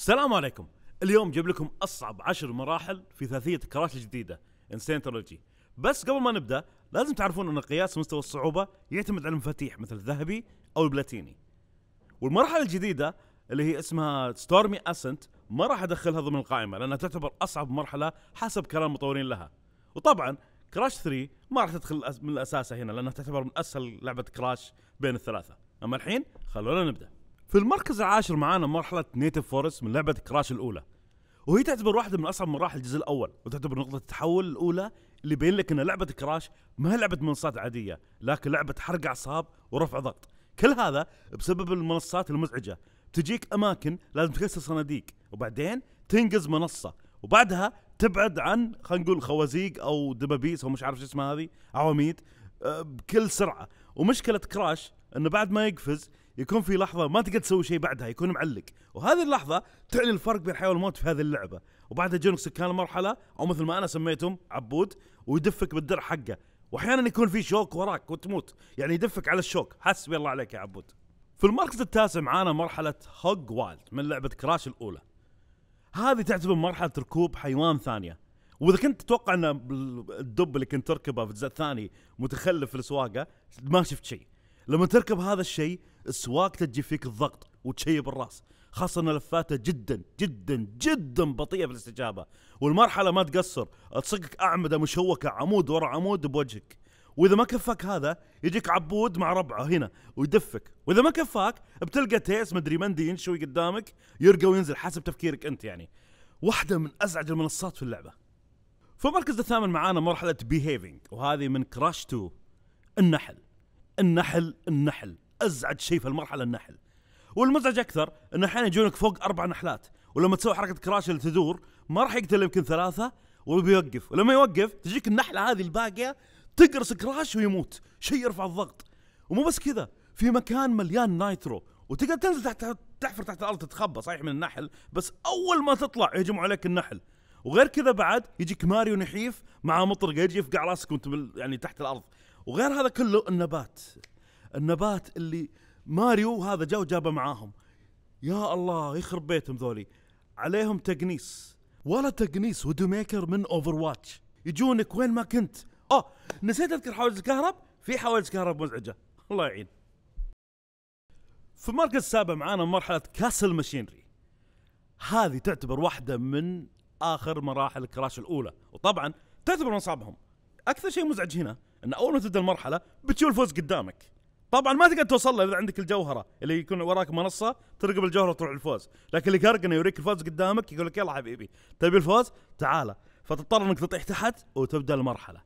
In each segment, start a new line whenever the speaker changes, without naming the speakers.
السلام عليكم اليوم جيب لكم اصعب عشر مراحل في ثلاثيه كراش الجديده انسين ترولوجي بس قبل ما نبدا لازم تعرفون ان قياس مستوى الصعوبه يعتمد على المفاتيح مثل الذهبي او البلاتيني والمرحله الجديده اللي هي اسمها ستورمي اسنت ما راح ادخلها ضمن القائمه لانها تعتبر اصعب مرحله حسب كلام المطورين لها وطبعا كراش 3 ما راح تدخل من الاساس هنا لانها تعتبر من اسهل لعبه كراش بين الثلاثه اما الحين خلونا نبدا في المركز العاشر معانا مرحله نيتف فورست من لعبه كراش الاولى وهي تعتبر واحده من اصعب مراحل الجزء الاول وتعتبر نقطه التحول الاولى اللي بين لك ان لعبه كراش ما هي لعبه منصات عاديه لكن لعبه حرق اعصاب ورفع ضغط كل هذا بسبب المنصات المزعجه تجيك اماكن لازم تكسر صناديق وبعدين تنقز منصه وبعدها تبعد عن خلينا نقول خوازيق او دبابيس او مش عارف شو اسمها هذه عواميد آه، بكل سرعه ومشكله كراش انه بعد ما يقفز يكون في لحظه ما تقدر تسوي شيء بعدها يكون معلق وهذه اللحظه تعلن الفرق بين الحياه والموت في هذه اللعبه وبعدها يجونك سكان المرحله او مثل ما انا سميتهم عبود ويدفك بالدرع حقه واحيانا يكون في شوك وراك وتموت يعني يدفك على الشوك حسبي الله عليك يا عبود في المركز التاسع معانا مرحله هوج وايلد من لعبه كراش الاولى هذه تعتبر مرحله ركوب حيوان ثانيه واذا كنت تتوقع ان الدب اللي كنت تركبه في الجزء الثاني متخلف في السواقه ما شفت شيء لما تركب هذا الشيء سواقته تجي فيك الضغط وتشيب الراس خاصة ان لفاته جدا جدا جدا بطيئة في الاستجابة والمرحلة ما تقصر تصقك اعمدة مشوكة عمود ورا عمود بوجهك واذا ما كفاك هذا يجيك عبود مع ربعه هنا ويدفك واذا ما كفاك بتلقى تيس مدري مندي ينشوي قدامك يرقى وينزل حسب تفكيرك انت يعني واحدة من ازعج المنصات في اللعبة في المركز الثامن معانا مرحلة بيهيفينج وهذه من كراش 2 النحل النحل النحل ازعج شيء في المرحله النحل والمزعج اكثر انه احيانا يجونك فوق اربع نحلات ولما تسوي حركه كراش اللي تدور ما راح يقتل يمكن ثلاثه وبيوقف ولما يوقف تجيك النحله هذه الباقيه تقرص كراش ويموت شيء يرفع الضغط ومو بس كذا في مكان مليان نايترو وتقدر تنزل تحت تحفر تحت الارض تتخبى صحيح من النحل بس اول ما تطلع يهجم عليك النحل وغير كذا بعد يجيك ماريو نحيف مع مطرقه يجي يفقع راسك وانت يعني تحت الارض وغير هذا كله النبات النبات اللي ماريو هذا جاء وجابه معاهم يا الله يخرب بيتهم ذولي عليهم تقنيس ولا تقنيس ميكر من اوفر واتش يجونك وين ما كنت اه نسيت اذكر حواجز الكهرب في حواجز كهرب مزعجه الله يعين في المركز السابع معانا مرحله كاسل ماشينري هذه تعتبر واحده من اخر مراحل الكراش الاولى وطبعا تعتبر من صعبهم اكثر شيء مزعج هنا ان اول ما تبدا المرحله بتشوف الفوز قدامك طبعا ما تقدر توصل له اذا عندك الجوهره اللي يكون وراك منصه ترقب الجوهره وتروح الفوز لكن اللي قرقنه انه يوريك الفوز قدامك يقول لك يلا حبيبي تبي الفوز تعال فتضطر انك تطيح تحت وتبدا المرحله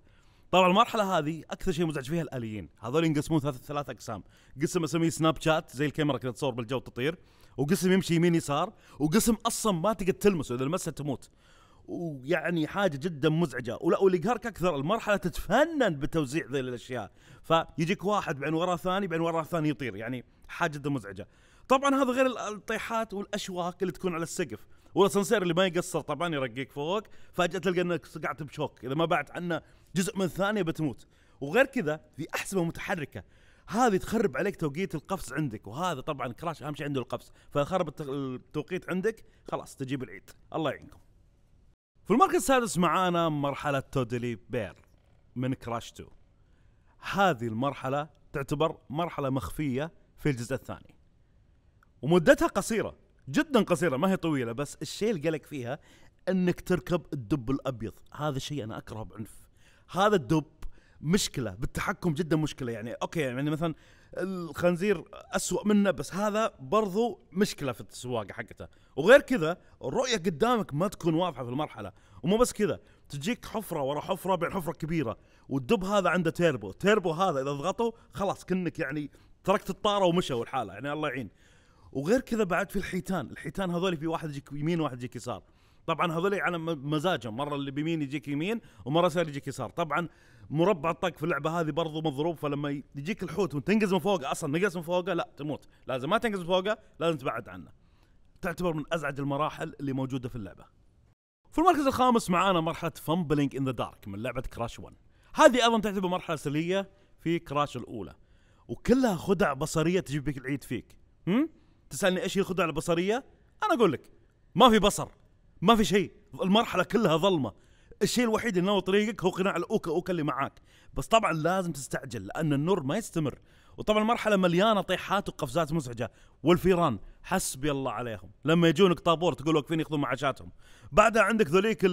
طبعا المرحله هذه اكثر شيء مزعج فيها الاليين هذول ينقسمون ثلاث ثلاث اقسام قسم اسميه سناب شات زي الكاميرا كذا تصور بالجو تطير وقسم يمشي يمين يسار وقسم اصلا ما تقدر تلمسه اذا لمسته تموت ويعني حاجه جدا مزعجه ولا والقهرك اكثر المرحله تتفنن بتوزيع ذي الاشياء فيجيك واحد بعين ورا ثاني بعين ورا ثاني يطير يعني حاجه جدا مزعجه طبعا هذا غير الطيحات والاشواك اللي تكون على السقف والاسانسير اللي ما يقصر طبعا يرقيك فوق فجاه تلقى انك صقعت بشوك اذا ما بعت عنه جزء من الثانيه بتموت وغير كذا في احسبه متحركه هذه تخرب عليك توقيت القفز عندك وهذا طبعا كراش اهم شيء عنده القفز فخرب التوقيت عندك خلاص تجيب العيد الله يعينكم في المركز السادس معانا مرحلة توتالي بير من كراش 2 هذه المرحلة تعتبر مرحلة مخفية في الجزء الثاني ومدتها قصيرة جدا قصيرة ما هي طويلة بس الشيء اللي فيها انك تركب الدب الابيض هذا شيء انا اكرهه بعنف هذا الدب مشكله بالتحكم جدا مشكله يعني اوكي يعني مثلا الخنزير أسوأ منه بس هذا برضو مشكله في السواقه حقته وغير كذا الرؤيه قدامك ما تكون واضحه في المرحله ومو بس كذا تجيك حفره ورا حفره بين حفره كبيره والدب هذا عنده تيربو تيربو هذا اذا ضغطه خلاص كانك يعني تركت الطاره ومشوا الحاله يعني الله يعين وغير كذا بعد في الحيتان الحيتان هذول في واحد يجيك يمين وواحد يجيك يسار طبعا هذول على مزاجهم مره اللي بيمين يجيك يمين ومره يسار يجيك يسار طبعا مربع الطق في اللعبه هذه برضو مضروب فلما يجيك الحوت وتنقز من فوقه اصلا نقز من فوقه لا تموت لازم ما تنقز من فوقه لازم تبعد عنه تعتبر من ازعج المراحل اللي موجوده في اللعبه في المركز الخامس معانا مرحله فامبلينج ان ذا دارك من لعبه كراش 1 هذه ايضا تعتبر مرحله سريه في كراش الاولى وكلها خدع بصريه تجيب بك العيد فيك هم؟ تسالني ايش هي الخدع البصريه انا اقول لك ما في بصر ما في شيء المرحله كلها ظلمه الشيء الوحيد اللي ناوي طريقك هو قناع الاوكا اوكا اللي معاك بس طبعا لازم تستعجل لان النور ما يستمر وطبعا المرحله مليانه طيحات وقفزات مزعجه والفيران حسبي الله عليهم لما يجونك طابور تقول واقفين ياخذون معاشاتهم بعدها عندك ذوليك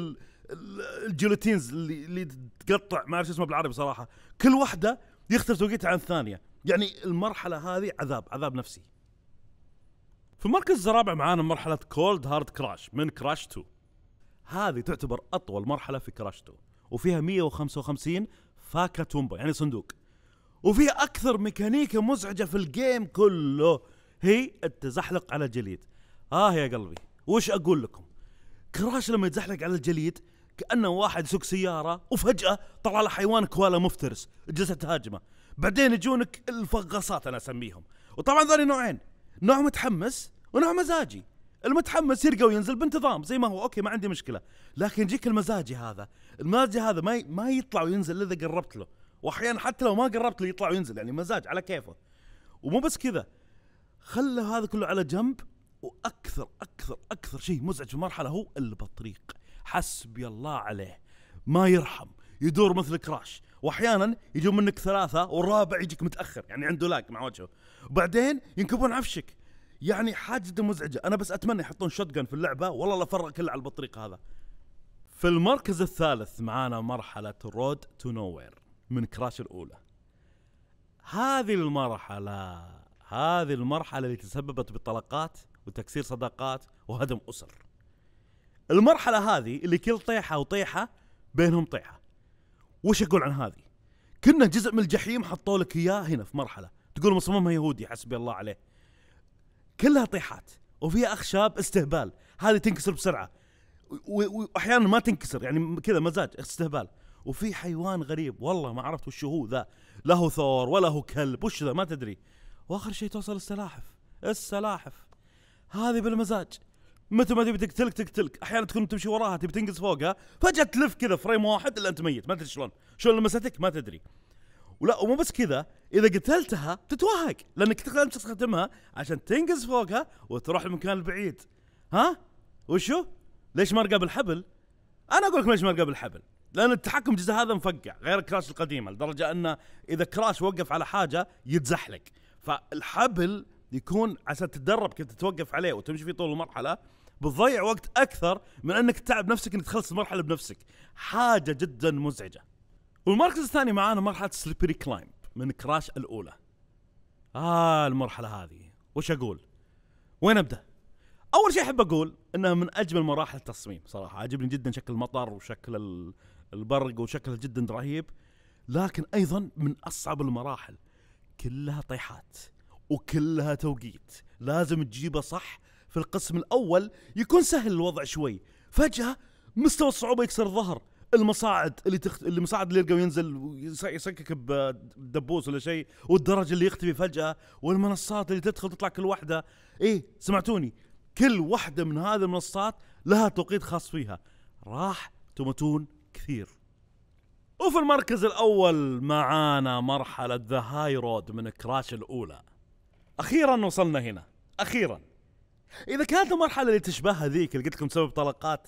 الجيلوتينز اللي, اللي تقطع ما اعرف اسمه بالعربي صراحه كل واحده يختلف توقيتها عن الثانيه يعني المرحله هذه عذاب عذاب نفسي في المركز الرابع معانا مرحله كولد هارد كراش من كراش 2 هذه تعتبر اطول مرحله في كراش 2 وفيها 155 فاكا تومبا يعني صندوق وفيها اكثر ميكانيكا مزعجه في الجيم كله هي التزحلق على الجليد اه يا قلبي وش اقول لكم كراش لما يتزحلق على الجليد كانه واحد يسوق سياره وفجاه طلع له حيوان كوالا مفترس جلسه تهاجمه بعدين يجونك الفغاصات انا اسميهم وطبعا ذولي نوعين نوع متحمس ونوع مزاجي المتحمس يرقى وينزل بانتظام زي ما هو اوكي ما عندي مشكله لكن يجيك المزاجي هذا المزاجي هذا ما ما يطلع وينزل اذا قربت له واحيانا حتى لو ما قربت له يطلع وينزل يعني مزاج على كيفه ومو بس كذا خلى هذا كله على جنب واكثر اكثر اكثر شيء مزعج في المرحله هو البطريق حسبي الله عليه ما يرحم يدور مثل كراش واحيانا يجون منك ثلاثه والرابع يجيك متاخر يعني عنده لاك مع وجهه وبعدين ينكبون عفشك يعني حاجه جدا مزعجه انا بس اتمنى يحطون شوت في اللعبه والله لا فرق كله على البطريق هذا في المركز الثالث معانا مرحله رود تو نوير من كراش الاولى هذه المرحله هذه المرحله اللي تسببت بالطلقات وتكسير صداقات وهدم اسر المرحله هذه اللي كل طيحه وطيحه بينهم طيحه وش اقول عن هذه كنا جزء من الجحيم حطوا لك اياه هنا في مرحله تقول مصممها يهودي حسبي الله عليه كلها طيحات وفيها اخشاب استهبال هذه تنكسر بسرعه واحيانا ما تنكسر يعني كذا مزاج استهبال وفي حيوان غريب والله ما عرفت وش هو ذا لا هو ثور ولا هو كلب وش ذا ما تدري واخر شيء توصل السلاحف السلاحف هذه بالمزاج متى ما تبي تقتلك تقتلك احيانا تكون تمشي وراها تبي تنقز فوقها فجاه تلف كذا فريم واحد الا انت ميت ما تدري شلون شلون لمستك ما تدري ولا ومو بس كذا اذا قتلتها تتوهق لانك تقدر تستخدمها عشان تنقز فوقها وتروح المكان البعيد ها وشو ليش ما رقب الحبل انا اقول لك ليش ما رقب الحبل لان التحكم جزء هذا مفقع غير الكراش القديمه لدرجه انه اذا كراش وقف على حاجه يتزحلق فالحبل يكون عشان تتدرب كيف تتوقف عليه وتمشي فيه طول المرحله بتضيع وقت اكثر من انك تتعب نفسك انك تخلص المرحله بنفسك حاجه جدا مزعجه والمركز الثاني معانا مرحله سليبري كلايمب من كراش الاولى اه المرحله هذه وش اقول وين ابدا اول شيء احب اقول انها من اجمل مراحل التصميم صراحه عجبني جدا شكل المطر وشكل البرق وشكله جدا رهيب لكن ايضا من اصعب المراحل كلها طيحات وكلها توقيت لازم تجيبه صح في القسم الاول يكون سهل الوضع شوي فجاه مستوى الصعوبه يكسر الظهر المصاعد اللي تخ... المصاعد اللي يلقى وينزل يسكك بدبوس ولا شيء والدرج اللي يختفي فجاه والمنصات اللي تدخل تطلع كل واحده ايه سمعتوني كل واحده من هذه المنصات لها توقيت خاص فيها راح تموتون كثير وفي المركز الاول معانا مرحله ذا هاي رود من كراش الاولى اخيرا وصلنا هنا اخيرا اذا كانت المرحله اللي تشبه هذيك اللي قلت لكم سبب طلقات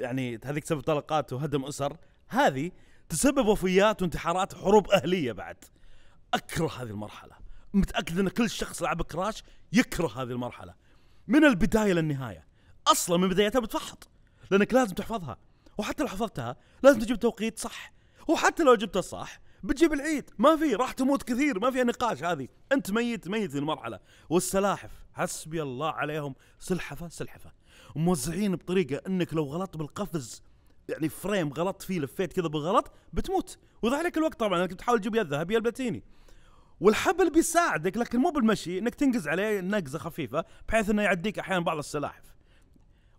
يعني هذيك تسبب طلقات وهدم اسر هذه تسبب وفيات وانتحارات وحروب اهليه بعد اكره هذه المرحله متاكد ان كل شخص لعب كراش يكره هذه المرحله من البدايه للنهايه اصلا من بدايتها بتفحط لانك لازم تحفظها وحتى لو حفظتها لازم تجيب توقيت صح وحتى لو جبته صح بتجيب العيد ما في راح تموت كثير ما فيها نقاش هذه انت ميت ميت المرحله والسلاحف حسبي الله عليهم سلحفه سلحفه موزعين بطريقه انك لو غلطت بالقفز يعني فريم غلطت فيه لفيت كذا بالغلط بتموت وضع عليك الوقت طبعا انك بتحاول تجيب يا الذهب يا البلاتيني والحبل بيساعدك لكن مو بالمشي انك تنقز عليه نقزه خفيفه بحيث انه يعديك احيانا بعض السلاحف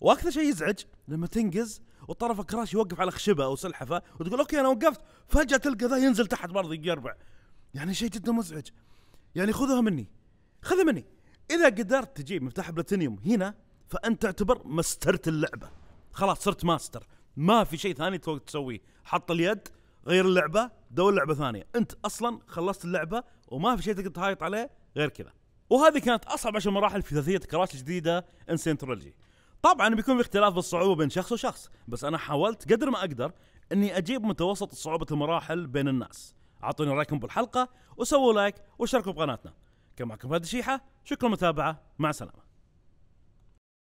واكثر شيء يزعج لما تنقز وطرف الكراش يوقف على خشبه او سلحفه وتقول اوكي انا وقفت فجاه تلقى ذا ينزل تحت برضه يربع يعني شيء جدا مزعج يعني خذها مني خذها مني اذا قدرت تجيب مفتاح بلاتينيوم هنا فانت تعتبر مسترت اللعبه خلاص صرت ماستر ما في شيء ثاني تقدر تسويه حط اليد غير اللعبه دور لعبه ثانيه انت اصلا خلصت اللعبه وما في شيء تقدر تهايط عليه غير كذا وهذه كانت اصعب عشر مراحل في ثلاثيه كراش الجديده انسنترولوجي طبعا بيكون في اختلاف بالصعوبه بين شخص وشخص بس انا حاولت قدر ما اقدر اني اجيب متوسط صعوبه المراحل بين الناس اعطوني رايكم بالحلقه وسووا لايك وشاركوا بقناتنا كان معكم فهد الشيحه شكرا للمتابعه مع السلامه